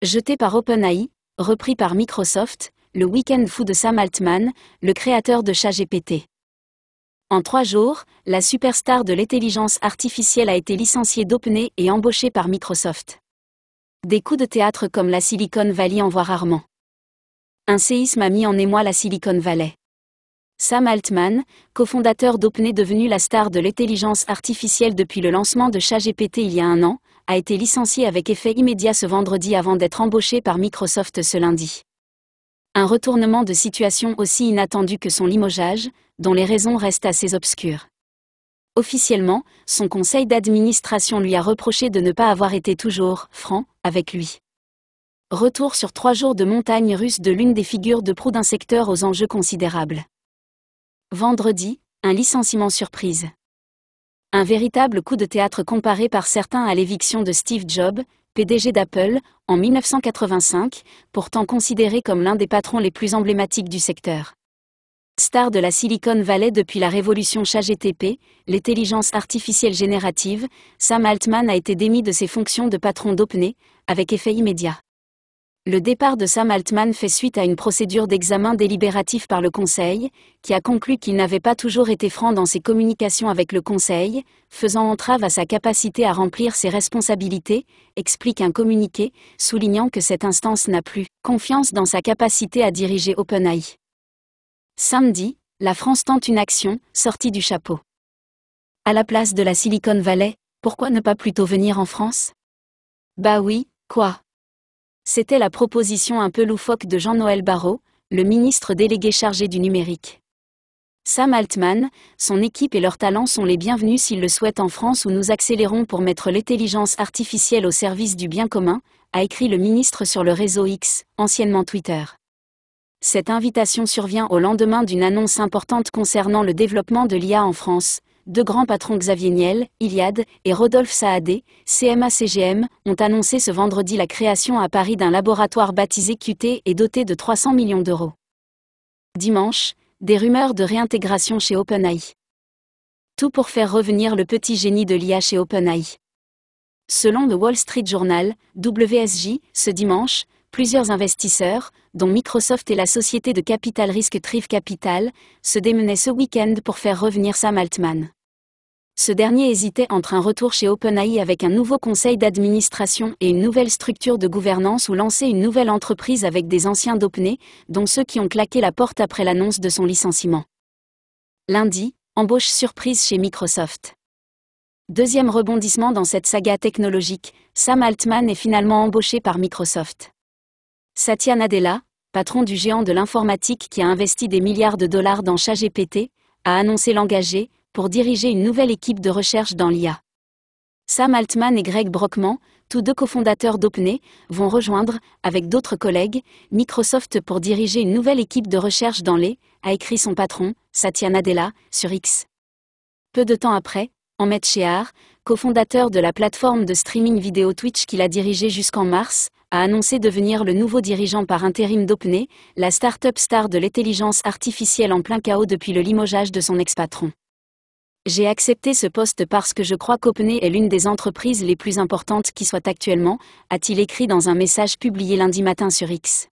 Jeté par OpenAI, repris par Microsoft, le week-end fou de Sam Altman, le créateur de ChatGPT. En trois jours, la superstar de l'intelligence artificielle a été licenciée d'OpenAI et embauchée par Microsoft. Des coups de théâtre comme la Silicon Valley en voit rarement. Un séisme a mis en émoi la Silicon Valley. Sam Altman, cofondateur d'OpenAI devenu la star de l'intelligence artificielle depuis le lancement de ChatGPT il y a un an, a été licencié avec effet immédiat ce vendredi avant d'être embauché par Microsoft ce lundi. Un retournement de situation aussi inattendu que son limogeage, dont les raisons restent assez obscures. Officiellement, son conseil d'administration lui a reproché de ne pas avoir été toujours franc avec lui. Retour sur trois jours de montagne russe de l'une des figures de proue d'un secteur aux enjeux considérables. Vendredi, un licenciement surprise. Un véritable coup de théâtre comparé par certains à l'éviction de Steve Jobs, PDG d'Apple, en 1985, pourtant considéré comme l'un des patrons les plus emblématiques du secteur. Star de la Silicon Valley depuis la révolution ChatGTP, l'intelligence artificielle générative, Sam Altman a été démis de ses fonctions de patron d'OpenAI, avec effet immédiat. Le départ de Sam Altman fait suite à une procédure d'examen délibératif par le Conseil, qui a conclu qu'il n'avait pas toujours été franc dans ses communications avec le Conseil, faisant entrave à sa capacité à remplir ses responsabilités, explique un communiqué, soulignant que cette instance n'a plus confiance dans sa capacité à diriger OpenAI. Samedi, la France tente une action, sortie du chapeau. À la place de la Silicon Valley, pourquoi ne pas plutôt venir en France Bah oui, quoi c'était la proposition un peu loufoque de Jean-Noël Barrot, le ministre délégué chargé du numérique. Sam Altman, son équipe et leurs talents sont les bienvenus s'ils le souhaitent en France où nous accélérons pour mettre l'intelligence artificielle au service du bien commun, a écrit le ministre sur le réseau X, anciennement Twitter. Cette invitation survient au lendemain d'une annonce importante concernant le développement de l'IA en France, deux grands patrons Xavier Niel, Iliad, et Rodolphe Saadé, CMA-CGM, ont annoncé ce vendredi la création à Paris d'un laboratoire baptisé QT et doté de 300 millions d'euros. Dimanche, des rumeurs de réintégration chez OpenAI. Tout pour faire revenir le petit génie de l'IA chez OpenAI. Selon le Wall Street Journal, WSJ, ce dimanche, plusieurs investisseurs, dont Microsoft et la société de capital risque Trive Capital, se démenaient ce week-end pour faire revenir Sam Altman ce dernier hésitait entre un retour chez OpenAI avec un nouveau conseil d'administration et une nouvelle structure de gouvernance ou lancer une nouvelle entreprise avec des anciens d'OpenAI, dont ceux qui ont claqué la porte après l'annonce de son licenciement. Lundi, embauche surprise chez Microsoft. Deuxième rebondissement dans cette saga technologique, Sam Altman est finalement embauché par Microsoft. Satya Nadella, patron du géant de l'informatique qui a investi des milliards de dollars dans ChatGPT, a annoncé l'engager, pour diriger une nouvelle équipe de recherche dans l'IA. Sam Altman et Greg Brockman, tous deux cofondateurs d'OpenAI, vont rejoindre, avec d'autres collègues, Microsoft pour diriger une nouvelle équipe de recherche dans les, a écrit son patron, Satya Nadella, sur X. Peu de temps après, Ahmed Shehar, cofondateur de la plateforme de streaming vidéo Twitch qu'il a dirigée jusqu'en mars, a annoncé devenir le nouveau dirigeant par intérim d'OpenAI, la start-up star de l'intelligence artificielle en plein chaos depuis le limogeage de son ex-patron. J'ai accepté ce poste parce que je crois qu'OpenAI est l'une des entreprises les plus importantes qui soit actuellement, a-t-il écrit dans un message publié lundi matin sur X.